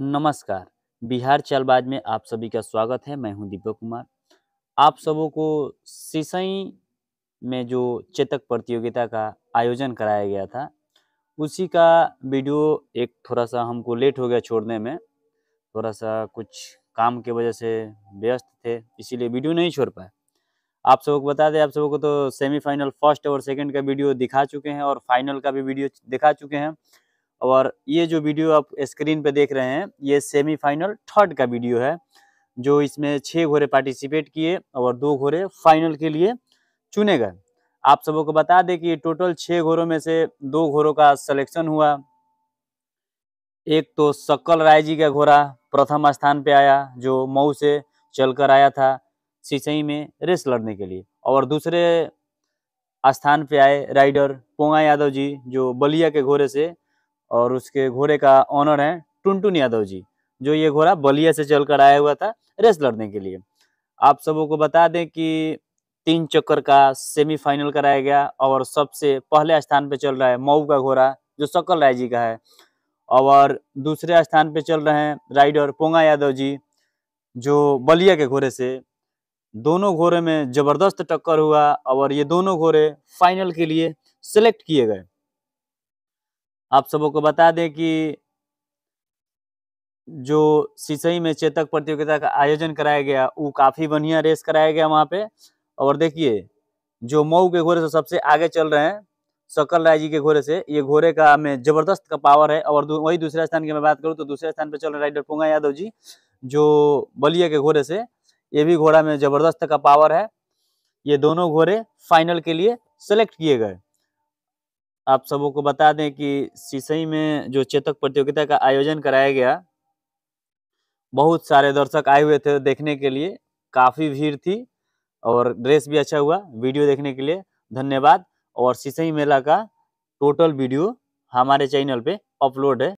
नमस्कार बिहार चलबाज में आप सभी का स्वागत है मैं हूं दीपक कुमार आप सबों को सिसई में जो चेतक प्रतियोगिता का आयोजन कराया गया था उसी का वीडियो एक थोड़ा सा हमको लेट हो गया छोड़ने में थोड़ा सा कुछ काम के वजह से व्यस्त थे इसीलिए वीडियो नहीं छोड़ पाए आप सबको बता दें आप सबों को तो सेमीफाइनल फर्स्ट और सेकंड का वीडियो दिखा चुके हैं और फाइनल का भी वीडियो दिखा चुके हैं और ये जो वीडियो आप स्क्रीन पे देख रहे हैं ये सेमीफाइनल थर्ड का वीडियो है जो इसमें छः घोड़े पार्टिसिपेट किए और दो घोड़े फाइनल के लिए चुने गए आप सबों को बता दें कि टोटल छः घोड़ों में से दो घोड़ों का सलेक्शन हुआ एक तो सक्कल राय जी का घोड़ा प्रथम स्थान पे आया जो मऊ से चलकर आया था सिसई में रेस लड़ने के लिए और दूसरे स्थान पे आए राइडर पोंगा यादव जी जो बलिया के घोड़े से और उसके घोड़े का ऑनर है टुनटुन यादव जी जो ये घोड़ा बलिया से चलकर आया हुआ था रेस लड़ने के लिए आप सबों को बता दें कि तीन चक्कर का सेमीफाइनल कराया गया और सबसे पहले स्थान पे चल रहा है मऊ का घोड़ा जो सकल राय जी का है और दूसरे स्थान पे चल रहे हैं राइडर पोंगा यादव जी जो बलिया के घोड़े से दोनों घोड़े में जबरदस्त टक्कर हुआ और ये दोनों घोड़े फाइनल के लिए सेलेक्ट किए गए आप सबों को बता दें कि जो सिसई में चेतक प्रतियोगिता का आयोजन कराया गया वो काफी बढ़िया रेस कराया गया वहां पे और देखिए जो मऊ के घोड़े से सबसे आगे चल रहे हैं सकल राय जी के घोड़े से ये घोड़े का में जबरदस्त का पावर है और दू, वही दूसरे स्थान की मैं बात करूँ तो दूसरे स्थान पर चल रहे राइडर पुंगा यादव जी जो बलिया के घोड़े से ये भी घोड़ा में जबरदस्त का पावर है ये दोनों घोड़े फाइनल के लिए सेलेक्ट किए गए आप सबों को बता दें कि सीसई में जो चेतक प्रतियोगिता का आयोजन कराया गया बहुत सारे दर्शक आए हुए थे देखने के लिए काफ़ी भीड़ थी और ड्रेस भी अच्छा हुआ वीडियो देखने के लिए धन्यवाद और सीसई मेला का टोटल वीडियो हमारे चैनल पे अपलोड है